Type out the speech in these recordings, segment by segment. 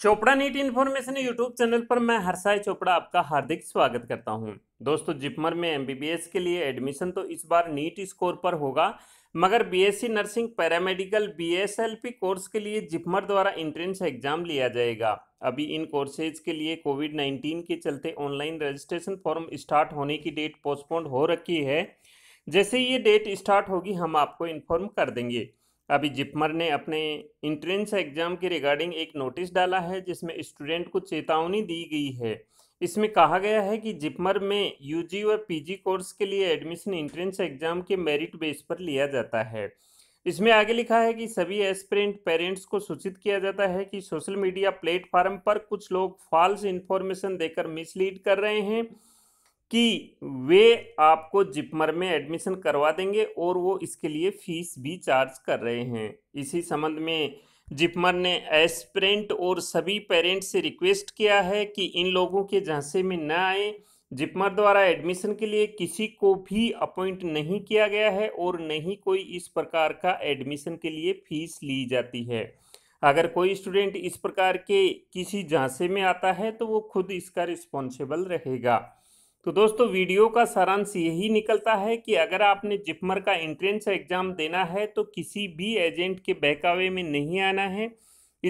Chopra NEET information YouTube channel पर मैं हरसाई चोपड़ा आपका हार्दिक स्वागत करता हूं। दोस्तों जिपमर में एमबीबीएस के लिए एडमिशन तो इस बार नीट स्कोर पर होगा मगर BSc nursing paramedical BSLP course के लिए जिपमर द्वारा इंट्रेंस एग्जाम लिया जाएगा अभी इन कोर्सेज के लिए कोविड नाइन्टीन के चलते ऑनलाइन रजिस्ट्रेशन फॉर्म स्टार्ट होने की डेट पोस्टपोन्ड हो रखी है जैसे ये डेट स्टार्ट होगी हम आपको इन्फॉर्म कर देंगे अभी जिपमर ने अपने इंट्रेंस एग्जाम के रिगार्डिंग एक नोटिस डाला है जिसमें स्टूडेंट को चेतावनी दी गई है इसमें कहा गया है कि जिपमर में यूजी और पीजी कोर्स के लिए एडमिशन इंट्रेंस एग्जाम के मेरिट बेस पर लिया जाता है इसमें आगे लिखा है कि सभी एस्परेंट पेरेंट्स को सूचित किया जाता है कि सोशल मीडिया प्लेटफार्म पर कुछ लोग फॉल्स इन्फॉर्मेशन देकर मिसलीड कर रहे हैं कि वे आपको जिपमर में एडमिशन करवा देंगे और वो इसके लिए फीस भी चार्ज कर रहे हैं इसी संबंध में जिपमर ने एस्परेंट और सभी पेरेंट्स से रिक्वेस्ट किया है कि इन लोगों के झांसे में न आए जिपमर द्वारा एडमिशन के लिए किसी को भी अपॉइंट नहीं किया गया है और नहीं कोई इस प्रकार का एडमिशन के लिए फीस ली जाती है अगर कोई स्टूडेंट इस प्रकार के किसी झांसे में आता है तो वो खुद इसका रिस्पॉन्सिबल रहेगा तो दोस्तों वीडियो का सारांश यही निकलता है कि अगर आपने जिपमर का एंट्रेंस एग्ज़ाम देना है तो किसी भी एजेंट के बहकावे में नहीं आना है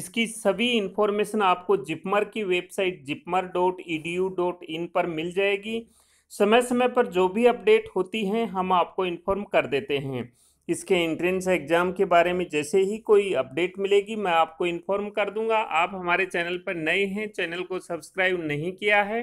इसकी सभी इन्फॉर्मेशन आपको जिपमर की website JIPMER dot E D U dot in पर मिल जाएगी समय समय पर जो भी अपडेट होती हैं हम आपको इन्फॉर्म कर देते हैं इसके एंट्रेंस एग्ज़ाम के बारे में जैसे ही कोई अपडेट मिलेगी मैं आपको इन्फॉर्म कर दूंगा आप हमारे चैनल पर नए हैं चैनल को सब्सक्राइब नहीं किया है